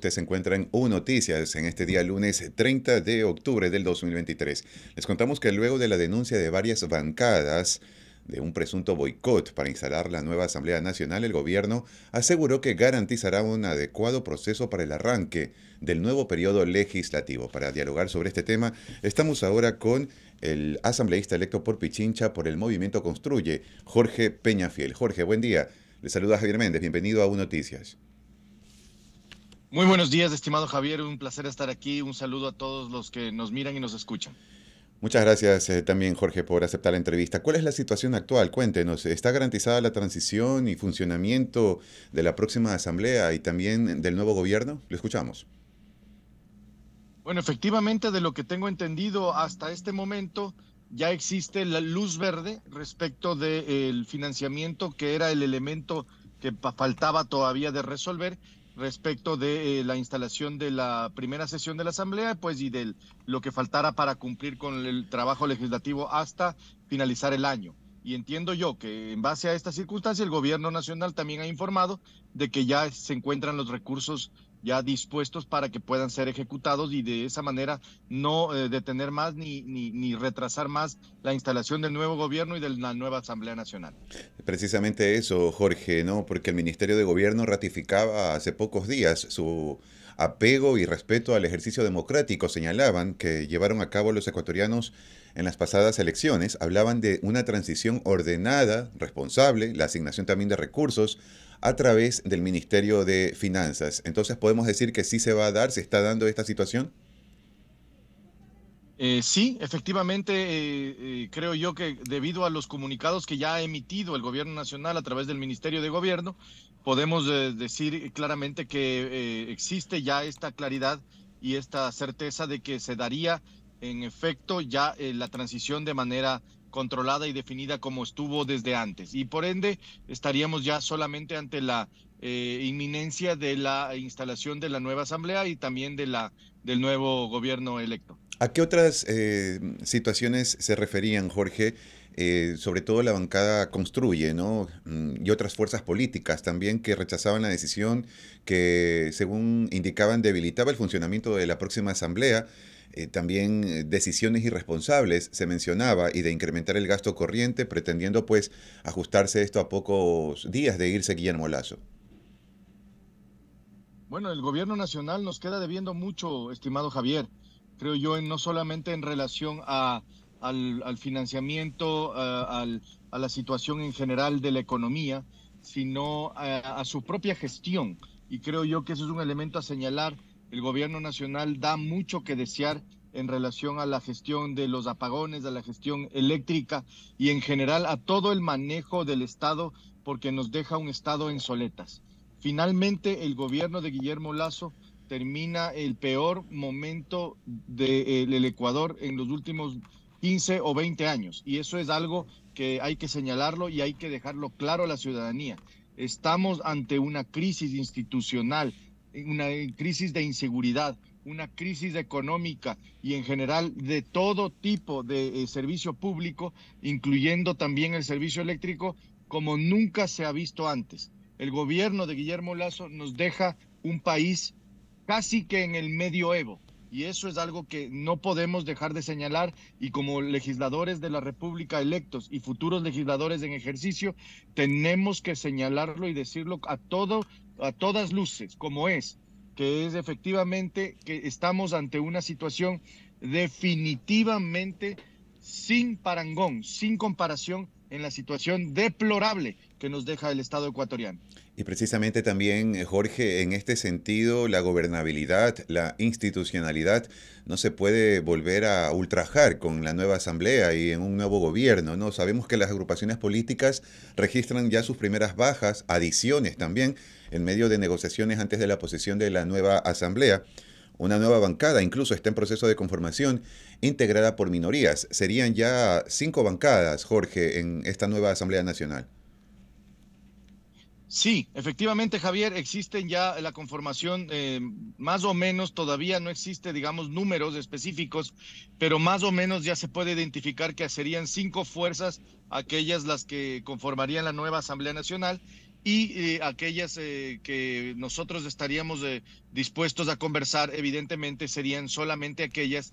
Usted se encuentra en U Noticias en este día lunes 30 de octubre del 2023. Les contamos que luego de la denuncia de varias bancadas de un presunto boicot para instalar la nueva Asamblea Nacional, el gobierno aseguró que garantizará un adecuado proceso para el arranque del nuevo periodo legislativo. Para dialogar sobre este tema, estamos ahora con el asambleísta electo por Pichincha por el Movimiento Construye, Jorge Peñafiel. Jorge, buen día. Le saluda Javier Méndez, bienvenido a UNOTICIAS. Noticias. Muy buenos días, estimado Javier. Un placer estar aquí. Un saludo a todos los que nos miran y nos escuchan. Muchas gracias eh, también, Jorge, por aceptar la entrevista. ¿Cuál es la situación actual? Cuéntenos, ¿está garantizada la transición y funcionamiento de la próxima asamblea y también del nuevo gobierno? Lo escuchamos. Bueno, efectivamente, de lo que tengo entendido hasta este momento, ya existe la luz verde respecto del financiamiento, que era el elemento que faltaba todavía de resolver, respecto de eh, la instalación de la primera sesión de la Asamblea, pues y de lo que faltara para cumplir con el trabajo legislativo hasta finalizar el año. Y entiendo yo que en base a esta circunstancia el gobierno nacional también ha informado de que ya se encuentran los recursos ya dispuestos para que puedan ser ejecutados y de esa manera no eh, detener más ni, ni, ni, retrasar más la instalación del nuevo gobierno y de la nueva Asamblea Nacional. Precisamente eso, Jorge, ¿no? Porque el Ministerio de Gobierno ratificaba hace pocos días su apego y respeto al ejercicio democrático, señalaban que llevaron a cabo los ecuatorianos en las pasadas elecciones, hablaban de una transición ordenada, responsable, la asignación también de recursos a través del Ministerio de Finanzas. Entonces podemos decir que sí se va a dar, se está dando esta situación. Eh, sí, efectivamente, eh, eh, creo yo que debido a los comunicados que ya ha emitido el Gobierno Nacional a través del Ministerio de Gobierno, podemos decir claramente que existe ya esta claridad y esta certeza de que se daría en efecto ya la transición de manera controlada y definida como estuvo desde antes. Y por ende estaríamos ya solamente ante la eh, inminencia de la instalación de la nueva asamblea y también de la, del nuevo gobierno electo. ¿A qué otras eh, situaciones se referían, Jorge? Eh, sobre todo la bancada construye, ¿no? Mm, y otras fuerzas políticas también que rechazaban la decisión que, según indicaban, debilitaba el funcionamiento de la próxima asamblea. Eh, también eh, decisiones irresponsables se mencionaba y de incrementar el gasto corriente, pretendiendo pues ajustarse esto a pocos días de irse Guillermo Lazo. Bueno, el gobierno nacional nos queda debiendo mucho, estimado Javier. Creo yo, no solamente en relación a al, al financiamiento, a, al, a la situación en general de la economía, sino a, su propia gestión. Y creo yo que eso es un elemento a señalar. El gobierno nacional da mucho que desear en relación a la gestión de los apagones, a la gestión eléctrica y en general a todo el manejo del Estado, porque nos deja un Estado en soletas. Finalmente, el gobierno de Guillermo Lazo termina el peor momento del Ecuador en los últimos 15 o 20 años. Y eso es algo que hay que señalarlo y hay que dejarlo claro a la ciudadanía. Estamos ante una crisis institucional, una crisis de inseguridad, una crisis económica y en general de todo tipo de eh, servicio público, incluyendo también el servicio eléctrico, como nunca se ha visto antes. El gobierno de Guillermo Lazo nos deja un país casi que en el medioevo, y eso es algo que no podemos dejar de señalar y como legisladores de la República electos y futuros legisladores en ejercicio, tenemos que señalarlo y decirlo a todo a todas luces como es, que es efectivamente que estamos ante una situación definitivamente sin parangón, sin comparación en la situación deplorable que nos deja el Estado ecuatoriano. Y precisamente también, eh, Jorge, en este sentido, la gobernabilidad, la institucionalidad, no se puede volver a ultrajar con la nueva asamblea y en un nuevo gobierno, ¿no? Sabemos que las agrupaciones políticas registran ya sus primeras bajas, adiciones también, en medio de negociaciones antes de la posesión de la nueva asamblea. Una nueva bancada incluso está en proceso de conformación integrada por minorías. Serían ya cinco bancadas, Jorge, en esta nueva Asamblea Nacional. Sí, efectivamente, Javier, existen ya la conformación, eh, más o menos todavía no existe, digamos, números específicos, pero más o menos ya se puede identificar que serían cinco fuerzas aquellas las que conformarían la nueva Asamblea Nacional y eh, aquellas eh, que nosotros estaríamos eh, dispuestos a conversar, evidentemente, serían solamente aquellas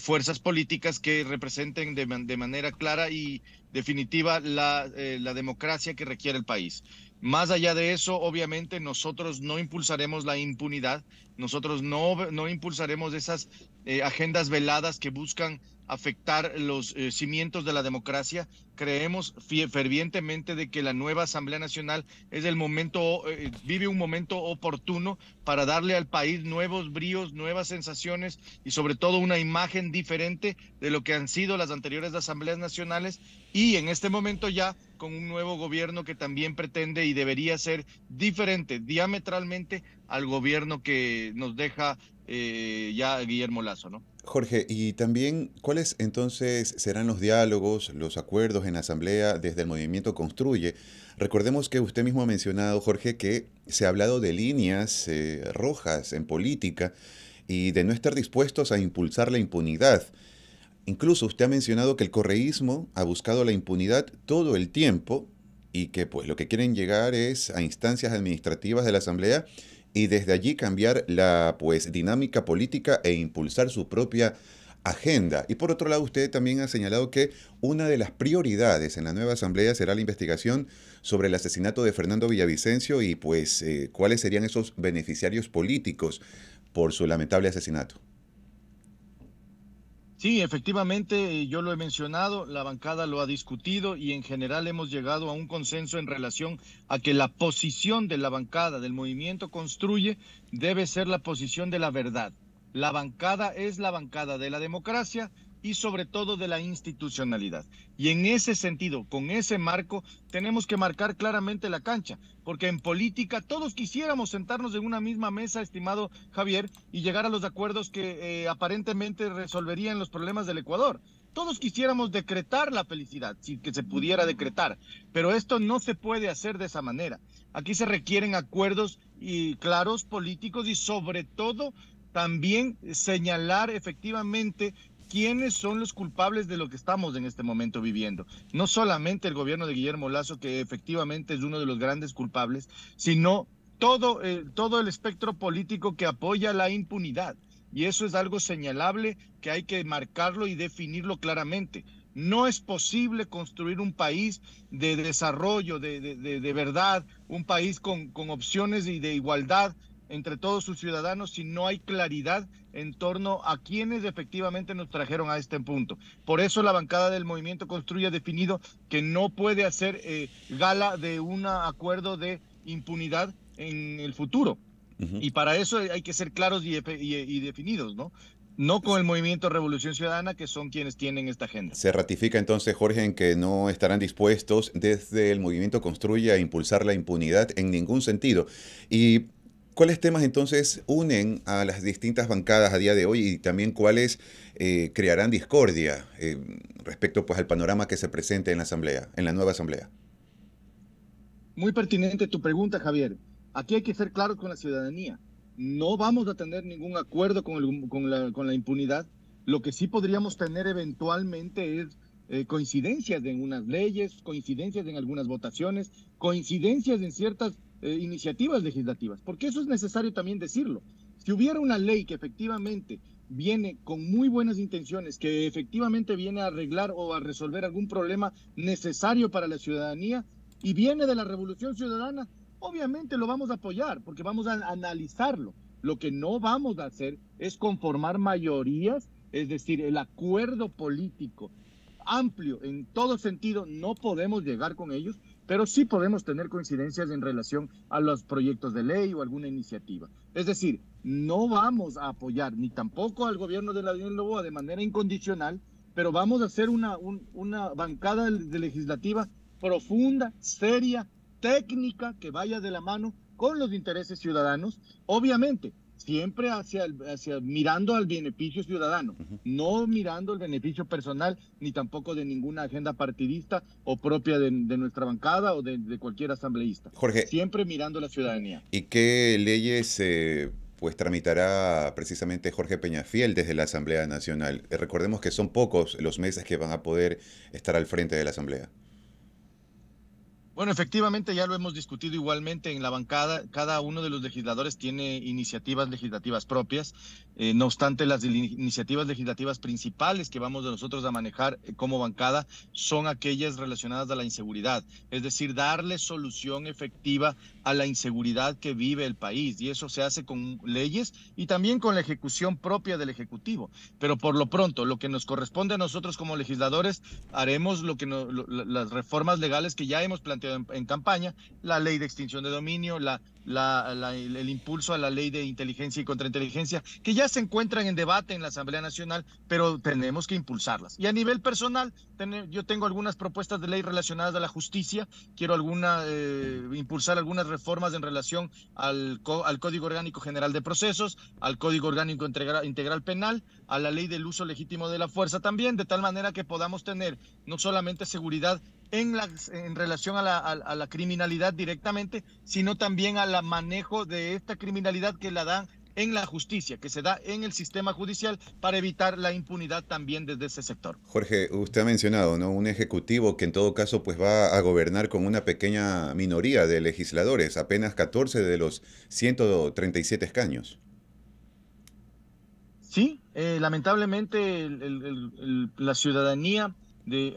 fuerzas políticas que representen de, manera clara y definitiva la, democracia que requiere el país. Más allá de eso, obviamente, nosotros no impulsaremos la impunidad, nosotros no, no impulsaremos esas agendas veladas que buscan afectar los eh, cimientos de la democracia. Creemos fervientemente de que la nueva Asamblea Nacional es el momento, eh, eh, vive un momento oportuno para darle al país nuevos bríos, nuevas sensaciones y sobre todo una imagen diferente de lo que han sido las anteriores Asambleas Nacionales y en este momento ya con un nuevo gobierno que también pretende y debería ser diferente diametralmente al gobierno que nos deja ya Guillermo Lazo, ¿no? Jorge, y también, ¿cuáles entonces serán los diálogos, los acuerdos en la Asamblea desde el movimiento Construye? Recordemos que usted mismo ha mencionado, Jorge, que se ha hablado de líneas eh, rojas en política y de no estar dispuestos a impulsar la impunidad. Incluso usted ha mencionado que el correísmo ha buscado la impunidad todo el tiempo y que pues lo que quieren llegar es a instancias administrativas de la Asamblea y desde allí cambiar la pues dinámica política e impulsar su propia agenda. Y por otro lado, usted también ha señalado que una de las prioridades en la nueva asamblea será la investigación sobre el asesinato de Fernando Villavicencio y pues eh, cuáles serían esos beneficiarios políticos por su lamentable asesinato. Sí, efectivamente, yo lo he mencionado, la bancada lo ha discutido y en general hemos llegado a un consenso en relación a que la posición de la bancada del movimiento Construye debe ser la posición de la verdad. La bancada es la bancada de la democracia, y sobre todo de la institucionalidad. Y en ese sentido, con ese marco, tenemos que marcar claramente la cancha, porque en política todos quisiéramos sentarnos en una misma mesa, estimado Javier, y llegar a los acuerdos que eh, aparentemente resolverían los problemas del Ecuador. Todos quisiéramos decretar la felicidad, si que se pudiera decretar, pero esto no se puede hacer de esa manera. Aquí se requieren acuerdos y claros políticos y sobre todo también señalar efectivamente quiénes son los culpables de lo que estamos en este momento viviendo. No solamente el gobierno de Guillermo Lazo, que efectivamente es uno de los grandes culpables, sino todo, eh, todo el espectro político que apoya la impunidad. Y eso es algo señalable que hay que marcarlo y definirlo claramente. No es posible construir un país de desarrollo, de, verdad, un país con opciones y de igualdad entre todos sus ciudadanos si no hay claridad en torno a quienes efectivamente nos trajeron a este punto. Por eso la bancada del Movimiento Construye ha definido que no puede hacer eh, gala de un acuerdo de impunidad en el futuro. Y para eso hay que ser claros y, y, y definidos, ¿no? no con el movimiento Revolución Ciudadana, que son quienes tienen esta agenda. Se ratifica entonces, Jorge, en que no estarán dispuestos desde el movimiento Construye a impulsar la impunidad en ningún sentido. Y ¿Cuáles temas entonces unen a las distintas bancadas a día de hoy y también cuáles eh, crearán discordia eh, respecto pues, al panorama que se presente en la Asamblea, en la nueva Asamblea? Muy pertinente tu pregunta, Javier. Aquí hay que ser claros con la ciudadanía. No vamos a tener ningún acuerdo con, la, impunidad. Lo que sí podríamos tener eventualmente es eh, coincidencias en unas leyes, coincidencias en algunas votaciones, coincidencias en ciertas eh, iniciativas legislativas, porque eso es necesario también decirlo. Si hubiera una ley que efectivamente viene con muy buenas intenciones, que efectivamente viene a arreglar o a resolver algún problema necesario para la ciudadanía y viene de la revolución ciudadana, obviamente lo vamos a apoyar porque vamos a analizarlo. Lo que no vamos a hacer es conformar mayorías, es decir, el acuerdo político amplio en todo sentido, no podemos llegar con ellos pero sí podemos tener coincidencias en relación a los proyectos de ley o alguna iniciativa. Es decir, no vamos a apoyar ni tampoco al gobierno de la Unión Lobo de manera incondicional, pero vamos a hacer una, una bancada legislativa profunda, seria, técnica, que vaya de la mano con los intereses ciudadanos, obviamente siempre hacia, hacia mirando al beneficio ciudadano, no mirando el beneficio personal ni tampoco de ninguna agenda partidista o propia de, nuestra bancada o de, cualquier asambleísta. Jorge. Siempre mirando la ciudadanía. ¿Y qué leyes eh, pues tramitará precisamente Jorge Peñafiel desde la Asamblea Nacional? Eh, recordemos que son pocos los meses que van a poder estar al frente de la Asamblea. Bueno, efectivamente ya lo hemos discutido igualmente en la bancada. Cada uno de los legisladores tiene iniciativas legislativas propias. Eh, no obstante, las iniciativas legislativas principales que vamos nosotros a manejar eh, como bancada son aquellas relacionadas a la inseguridad, es decir, darle solución efectiva a la inseguridad que vive el país. Y eso se hace con leyes y también con la ejecución propia del Ejecutivo. Pero por lo pronto, lo que nos corresponde a nosotros como legisladores, haremos lo que las reformas legales que ya hemos planteado en, campaña, la ley de extinción de dominio, la, el impulso a la ley de inteligencia y contrainteligencia, que ya se encuentran en debate en la Asamblea Nacional, pero tenemos que impulsarlas. Y a nivel personal, yo tengo algunas propuestas de ley relacionadas a la justicia, quiero alguna, eh, impulsar algunas reformas en relación al, Código Orgánico General de Procesos, al Código Orgánico Integral Penal, a la ley del uso legítimo de la fuerza también, de tal manera que podamos tener no solamente seguridad en, relación a la, criminalidad directamente, sino también al manejo de esta criminalidad que la dan en la justicia, que se da en el sistema judicial para evitar la impunidad también desde ese sector. Jorge, usted ha mencionado, ¿no? Un ejecutivo que en todo caso pues va a gobernar con una pequeña minoría de legisladores, apenas 14 de los 137 escaños. Sí, eh, lamentablemente la ciudadanía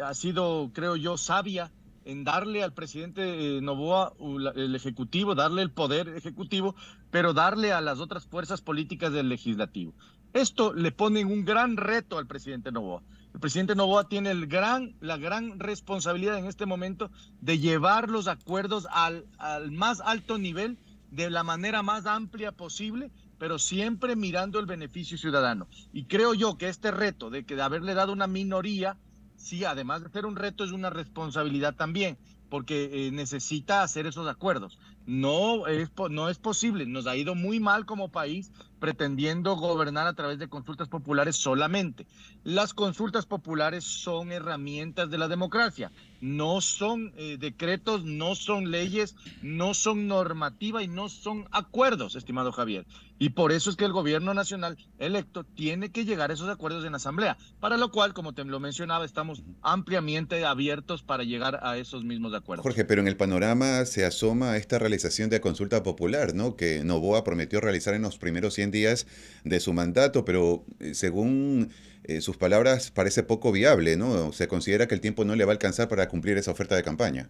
ha sido, creo yo, sabia en darle al presidente eh, Novoa el Ejecutivo, darle el poder ejecutivo, pero darle a las otras fuerzas políticas del legislativo. Esto le pone un gran reto al presidente Novoa. El presidente Novoa tiene el gran, la gran responsabilidad en este momento de llevar los acuerdos al, al más alto nivel de la manera más amplia posible, pero siempre mirando el beneficio ciudadano. Y creo yo que este reto de que de haberle dado una minoría sí, además de ser un reto, es una responsabilidad también porque eh, necesita hacer esos acuerdos. No es, no es posible, nos ha ido muy mal como país pretendiendo gobernar a través de consultas populares solamente. Las consultas populares son herramientas de la democracia, no son eh, decretos, no son leyes, no son normativa y no son acuerdos, estimado Javier. Y por eso es que el gobierno nacional electo tiene que llegar a esos acuerdos en asamblea, para lo cual, como te lo mencionaba, estamos ampliamente abiertos para llegar a esos mismos acuerdos. Jorge, pero en el panorama se asoma esta realización de consulta popular, ¿no? Que Novoa prometió realizar en los primeros 100 días de su mandato, pero eh, según eh, sus palabras parece poco viable, ¿no? Se considera que el tiempo no le va a alcanzar para cumplir esa oferta de campaña.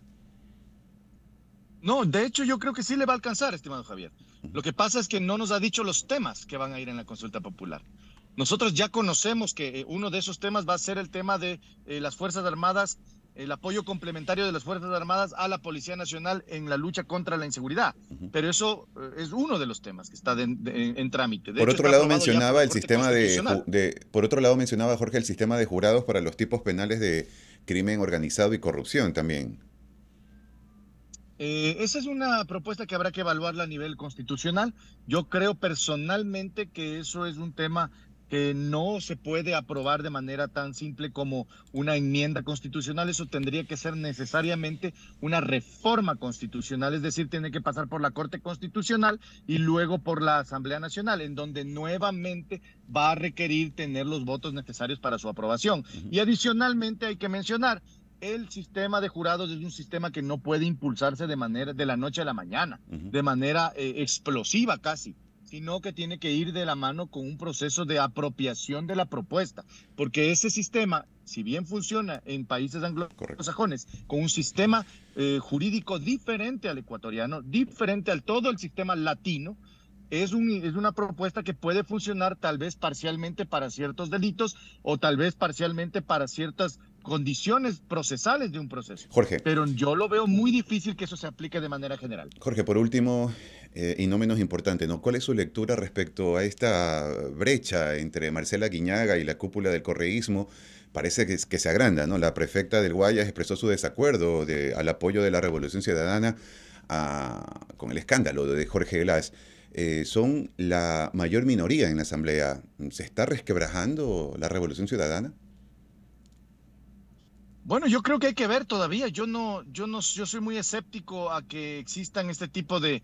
No, de hecho yo creo que sí le va a alcanzar, estimado Javier. Lo que pasa es que no nos ha dicho los temas que van a ir en la consulta popular. Nosotros ya conocemos que eh, uno de esos temas va a ser el tema de las Fuerzas Armadas el apoyo complementario de las Fuerzas Armadas a la Policía Nacional en la lucha contra la inseguridad. Pero eso eh, es uno de los temas que está en trámite. por otro lado mencionaba el sistema de, por otro lado mencionaba Jorge el sistema de jurados para los tipos penales de crimen organizado y corrupción también. Eh, esa es una propuesta que habrá que evaluarla a nivel constitucional. Yo creo personalmente que eso es un tema que eh, no se puede aprobar de manera tan simple como una enmienda constitucional. Eso tendría que ser necesariamente una reforma constitucional, es decir, tiene que pasar por la Corte Constitucional y luego por la Asamblea Nacional, en donde nuevamente va a requerir tener los votos necesarios para su aprobación. Y adicionalmente hay que mencionar el sistema de jurados es un sistema que no puede impulsarse de manera de la noche a la mañana, de manera eh, explosiva casi sino que tiene que ir de la mano con un proceso de apropiación de la propuesta, porque ese sistema, si bien funciona en países anglosajones, con un sistema eh, jurídico diferente al ecuatoriano, diferente al todo el sistema latino, es, un, es, una propuesta que puede funcionar tal vez parcialmente para ciertos delitos o tal vez parcialmente para ciertas condiciones procesales de un proceso. Jorge. Pero yo lo veo muy difícil que eso se aplique de manera general. Jorge, por último, eh, y no menos importante, ¿no? ¿Cuál es su lectura respecto a esta brecha entre Marcela Guiñaga y la cúpula del correísmo? Parece que, se agranda, ¿no? La prefecta del Guayas expresó su desacuerdo al apoyo de la Revolución Ciudadana con el escándalo de Jorge Glass. Eh, son la mayor minoría en la Asamblea. ¿Se está resquebrajando la Revolución Ciudadana? Bueno, yo creo que hay que ver todavía. Yo no, yo no, yo soy muy escéptico a que existan este tipo de,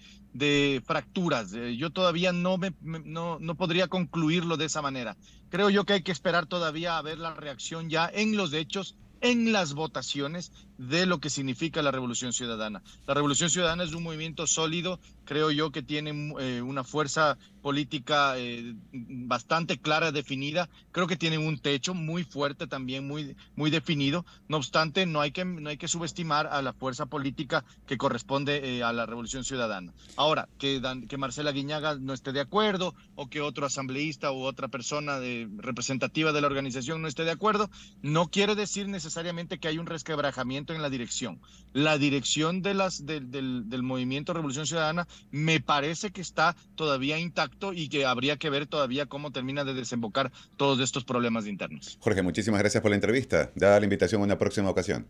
fracturas. Eh, yo todavía no me, no, no podría concluirlo de esa manera. Creo yo que hay que esperar todavía a ver la reacción ya en los hechos en las votaciones de lo que significa la Revolución Ciudadana. La Revolución Ciudadana es un movimiento sólido, creo yo que tiene eh, una fuerza política eh, bastante clara, definida, creo que tiene un techo muy fuerte también, muy, muy definido. No obstante, no hay, que, no hay que subestimar a la fuerza política que corresponde eh, a la Revolución Ciudadana. Ahora, que, que Marcela Guiñaga no esté de acuerdo o que otro asambleísta o otra persona de, representativa de la organización no esté de acuerdo, no quiere decir necesariamente necesariamente que hay un resquebrajamiento en la dirección. La dirección de las, del, del movimiento Revolución Ciudadana me parece que está todavía intacto y que habría que ver todavía cómo termina de desembocar todos estos problemas internos. Jorge, muchísimas gracias por la entrevista. Da la invitación a una próxima ocasión.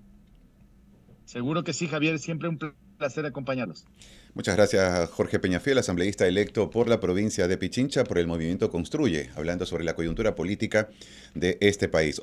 Seguro que sí, Javier. Siempre un placer acompañarlos. Muchas gracias, Jorge Peñafiel, asambleísta electo por la provincia de Pichincha por el movimiento Construye, hablando sobre la coyuntura política de este país.